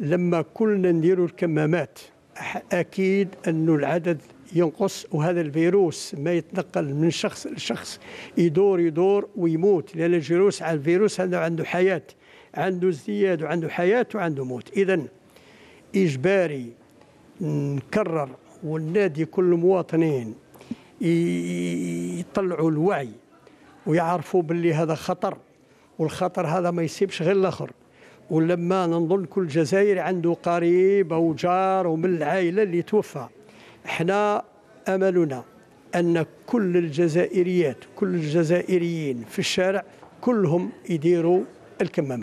لما كلنا نديروا الكمامات اكيد انه العدد ينقص وهذا الفيروس ما يتنقل من شخص لشخص يدور يدور ويموت لان الفيروس على الفيروس هذا عنده حياه عنده ازدياد وعنده حياه وعنده موت اذا اجباري نكرر والنادي كل المواطنين يطلعوا الوعي ويعرفوا باللي هذا خطر والخطر هذا ما يسيبش غير الاخر ولما نظن كل جزائري عنده قريب او جار ومن العائله اللي توفى احنا املنا ان كل الجزائريات كل الجزائريين في الشارع كلهم يديروا الكمامه